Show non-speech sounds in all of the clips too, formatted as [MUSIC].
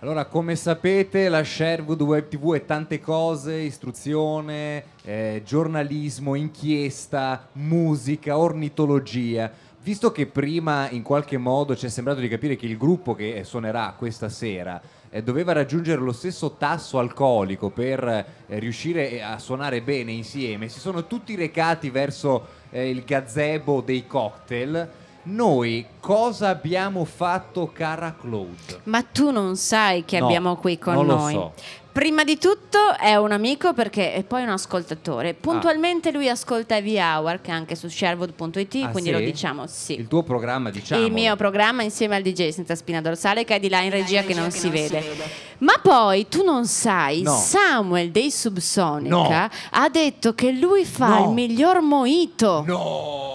Allora, come sapete, la Sherwood Web TV è tante cose, istruzione, eh, giornalismo, inchiesta, musica, ornitologia. Visto che prima in qualche modo ci è sembrato di capire che il gruppo che suonerà questa sera eh, doveva raggiungere lo stesso tasso alcolico per eh, riuscire eh, a suonare bene insieme, si sono tutti recati verso eh, il gazebo dei cocktail noi cosa abbiamo fatto, cara Claude? Ma tu non sai che no, abbiamo qui con noi. Lo So. Prima di tutto è un amico perché è poi un ascoltatore. Ah. Puntualmente ah. lui ascolta Heavy Hour che è anche su sherwood.it, ah, quindi sì? lo diciamo sì. Il tuo programma, diciamo. Il mio programma insieme al DJ senza spina dorsale che è di là in regia, che, non, che si non, si, vede. Ma poi tu non sai, no. Samuel dei Subsonica no. ha detto che lui fa il miglior moito. No!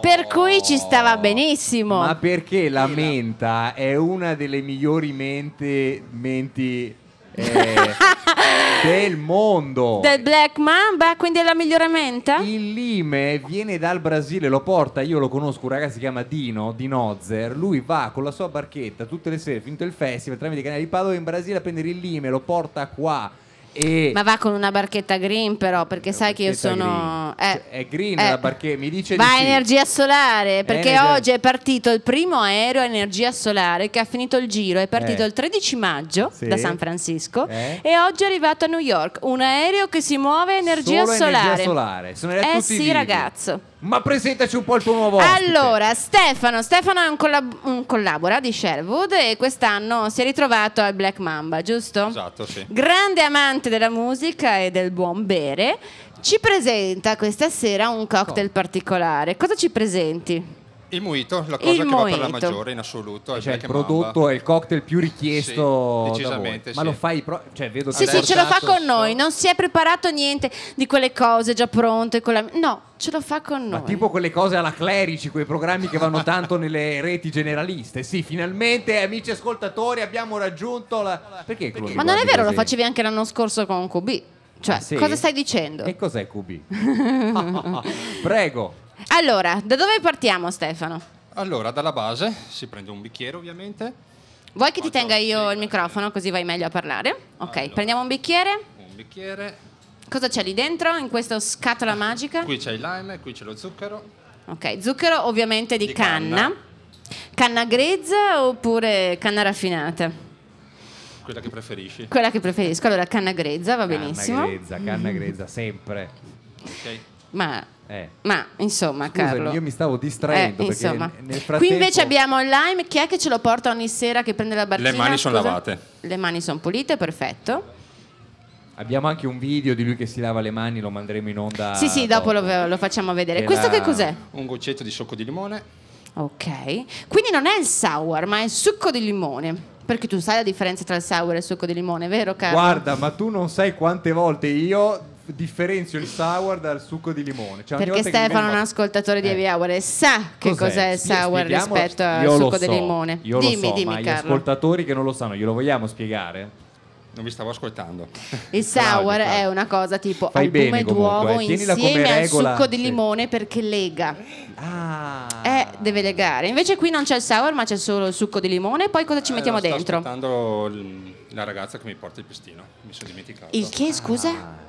Per cui ci stava benissimo. Ma perché la menta è una delle migliori mente, menti eh, [LAUGHS] del mondo. Del Black Mamba, quindi è la migliore menta? Il lime viene dal Brasile, lo porta, io lo conosco, un ragazzo si chiama Dino, Dinozer, lui va con la sua barchetta tutte le sere, finito il festival, tramite i canali di Padova in Brasile a prendere il lime, lo porta qua e Ma va con una barchetta green però, perché sai che io sono... Green. Eh, è green eh. la barchetta, mi dice... Va di sì. energia solare, perché energia. oggi è partito il primo aereo a energia solare che ha finito il giro, è partito eh. il 13 maggio sì. da San Francisco eh. e oggi è arrivato a New York, un aereo che si muove a energia Solo solare. Energia solare. Sono eh sì video. ragazzo. Ma presentaci un po' il tuo nuovo ospite. Allora, Stefano. Stefano è un, collab- un collabora di Sherwood e quest'anno si è ritrovato al Black Mamba, giusto? Esatto, sì. Grande amante della musica e del buon bere. Ci presenta questa sera un cocktail particolare. Cosa ci presenti? Il muito, la cosa il che mojito. va per la maggiore in assoluto. Cioè, è cioè, il prodotto Mamba. è il cocktail più richiesto. Sì, Ma sì. lo fai pro- cioè, vedo Sì, sì, ce lo fa con noi. Non si è preparato niente di quelle cose già pronte. La... No, ce lo fa con noi. Ma tipo quelle cose alla clerici, quei programmi che vanno tanto nelle reti generaliste. Sì, finalmente, amici ascoltatori, abbiamo raggiunto la. Perché? Perché? Ma non è vero, lo facevi anche l'anno scorso con QB. Cioè, ah, sì? cosa stai dicendo? Che cos'è QB? [LAUGHS] Prego. Allora, da dove partiamo Stefano? Allora, dalla base si prende un bicchiere ovviamente. Vuoi che ti tenga io il microfono così vai meglio a parlare? Ok, allora, prendiamo un bicchiere. Un bicchiere. Cosa c'è lì dentro in questa scatola magica? Qui c'è il lime, qui c'è lo zucchero. Ok, zucchero ovviamente di, di canna. canna. Canna grezza oppure canna raffinata? Quella che preferisci. Quella che preferisco. Allora, canna grezza va canna benissimo. Canna grezza, canna grezza, sempre. Ok. Ma eh. Ma insomma, Scusami, Carlo. Io mi stavo distraendo. Eh, insomma. Frattempo... Qui invece abbiamo il lime. Chi è che ce lo porta ogni sera che prende la barchina? Le mani sono lavate. Le mani sono pulite, perfetto. Abbiamo anche un video di lui che si lava le mani, lo manderemo in onda. Sì, sì, dopo, dopo lo, lo, facciamo vedere. Era... Questo che cos'è? Un goccetto di succo di limone. Ok, quindi non è il sour, ma è il succo di limone. Perché tu sai la differenza tra il sour e il succo di limone, vero Carlo? Guarda, ma tu non sai quante volte io differenzio il sour dal succo di limone. Cioè, Perché Stefano è un ascoltatore di Heavy eh. Hour e sa che cos'è, cos'è il sour rispetto al succo so, di limone. Io dimmi, so, dimmi, ma Carlo. gli ascoltatori che non lo sanno, glielo vogliamo spiegare? Non vi stavo ascoltando. Il sour è una cosa tipo Fai albume d'uovo eh. insieme al regola. succo di limone perché lega. Ah. Eh, deve legare. Invece qui non c'è il sour, ma c'è solo il succo di limone. Poi cosa ci eh, mettiamo dentro? Sto aspettando la ragazza che mi porta il pestino. Mi sono dimenticato. Il che, scusa? Ah.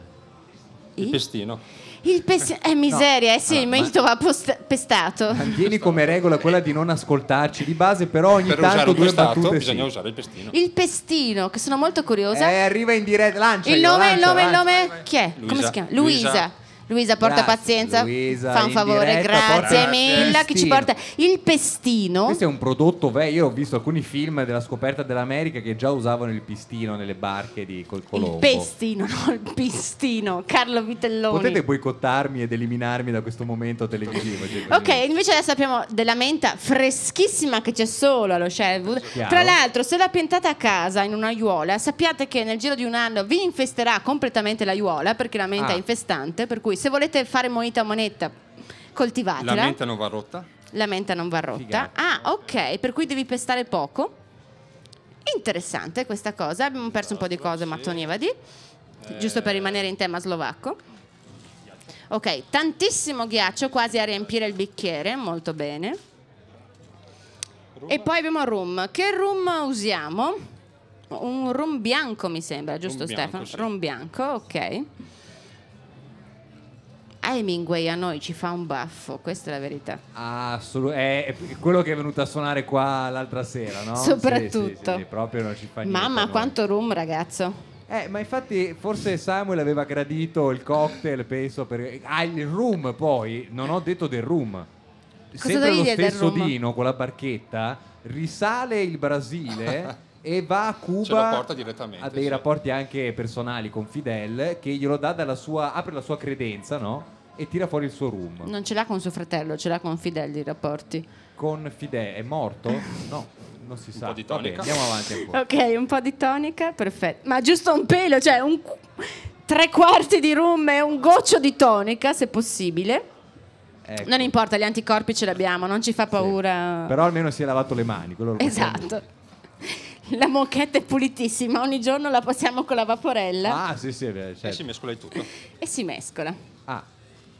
Il, pestino. Il pes- eh, miseria, eh sì, ah, il marito va post- pestato. Tieni come regola quella di non ascoltarci di base, però ogni per tanto due pestato, battute bisogna sì. usare il pestino. Il pestino, che sono molto curiosa. Eh, arriva in diretta, lancia. Il nome, il nome, il nome? Chi è? Luisa. Come si chiama? Luisa. Luisa. Luisa, porta grazie, pazienza, Luisa, fa un favore, diretta, grazie mille che ci porta il pestino. Questo è un prodotto vecchio, io ho visto alcuni film della scoperta dell'America che già usavano il pistino nelle barche di Col Colombo. Il pestino, no, il pistino, Carlo Vitelloni. Potete boicottarmi ed eliminarmi da questo momento televisivo. Cioè, ok, invece adesso abbiamo della menta freschissima che c'è solo allo Shelwood. Tra l'altro, se la piantate a casa in un'aiuola, sappiate che nel giro di un anno vi infesterà completamente l'aiuola perché la menta ah. è infestante, per cui se volete fare moneta a moneta, coltivatela. La menta non va rotta? La menta non va rotta. Figata. Ah, ok, per cui devi pestare poco. Interessante questa cosa, abbiamo perso un po' di cose, ma Tonievadi, eh. giusto per rimanere in tema slovacco. Ok, tantissimo ghiaccio, quasi a riempire il bicchiere, molto bene. E poi abbiamo rum. Che rum usiamo? Un rum bianco mi sembra, giusto rum Stefano? Bianco, sì. Rum bianco, ok. Hemingway a noi ci fa un baffo, questa è la verità. Assolutamente, è quello che è venuto a suonare qua l'altra sera, no? Soprattutto. Sì, sì, proprio non ci fa niente. Mamma, quanto rum, ragazzo. Eh, ma infatti forse Samuel aveva gradito il cocktail, penso, per... Ah, il room poi, non ho detto del room. Cosa Sempre lo stesso Dino con la barchetta, risale il Brasile... [LAUGHS] e va a Cuba ha dei sì. rapporti anche personali con Fidel che glielo dà dalla sua apre la sua credenza no? e tira fuori il suo room. Non ce l'ha con suo fratello, ce l'ha con Fidel i rapporti. Con Fidel è morto? No, non si sa. Un po' di tonica. Vabbè, andiamo avanti un Ok, un po' di tonica, perfetto. Ma giusto un pelo, cioè un tre quarti di rum e un goccio di tonica, se possibile. Ecco. Non importa, gli anticorpi ce l'abbiamo, non ci fa paura. Sì. Però almeno si è lavato le mani. esatto. La moquette è pulitissima, ogni giorno la passiamo con la vaporella. Ah, sì, sì, certo. E si certo. mescola il tutto. E si mescola. Ah,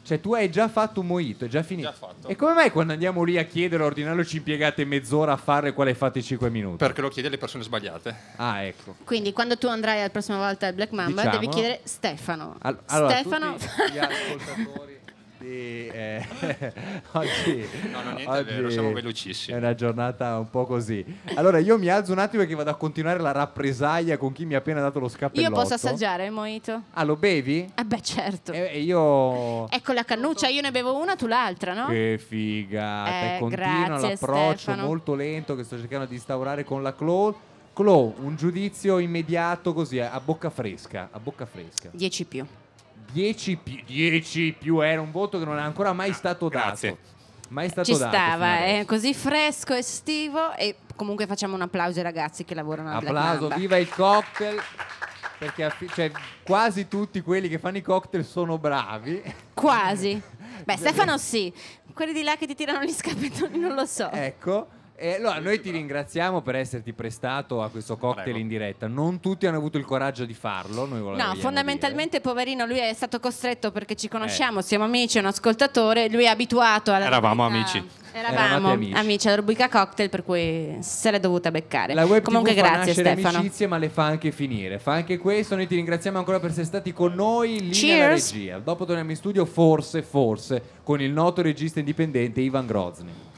cioè, tu hai già fatto un moito, è già finito. Già fatto. E come mai quando andiamo lì a chiedere, a ordinarlo, ci impiegate mezz'ora a fare quale fate 5 minuti? Perché lo chiede alle persone sbagliate. Ah, ecco. Quindi, quando tu andrai la prossima volta al Black Mamba, diciamo... devi chiedere Stefano. All- allora, Stefano. gli ascoltatori. Oggi, eh, [LAUGHS] oggi, no, no, oggi è vero, siamo velocissimi. È una giornata un po' così. Allora, io mi alzo un attimo perché vado a continuare la rappresaglia con chi mi ha appena dato lo scappellotto. Io posso assaggiare il mojito? Ah, lo bevi? Eh beh, certo. E eh, io... Ecco la cannuccia, io ne bevo una, tu l'altra, no? Che figata. Eh, continua l'approccio Stefano. molto lento che sto cercando di instaurare con la Claw. Claw, un giudizio immediato così, a bocca fresca, a bocca fresca. 10 più. 10 più, 10 più era un voto che non è ancora mai ah, stato Grazie. dato. Mai stato Ci dato stava, è eh, così fresco, estivo e comunque facciamo un applauso ai ragazzi che lavorano a Applauso, Black viva il cocktail! Perché affi- cioè, quasi tutti quelli che fanno i cocktail sono bravi. Quasi. [LAUGHS] Beh, Stefano sì, quelli di là che ti tirano gli scappettoni non lo so. Ecco. E eh, allora noi ti ringraziamo per esserti prestato a questo cocktail Prego. in diretta. Non tutti hanno avuto il coraggio di farlo. no, fondamentalmente, dire. Eh. poverino, lui è stato costretto perché ci conosciamo, eh. siamo amici, è un ascoltatore. Lui è abituato alla. Eravamo amici. Eravamo amici. amici. alla rubrica cocktail, per cui se l'è dovuta beccare. La web Comunque, TV grazie, fa Stefano. amicizie, ma le fa anche finire. Fa anche questo. Noi ti ringraziamo ancora per essere stati con noi. Linea Cheers. alla regia. Dopo torniamo in studio, forse, forse, con il noto regista indipendente Ivan Grozny.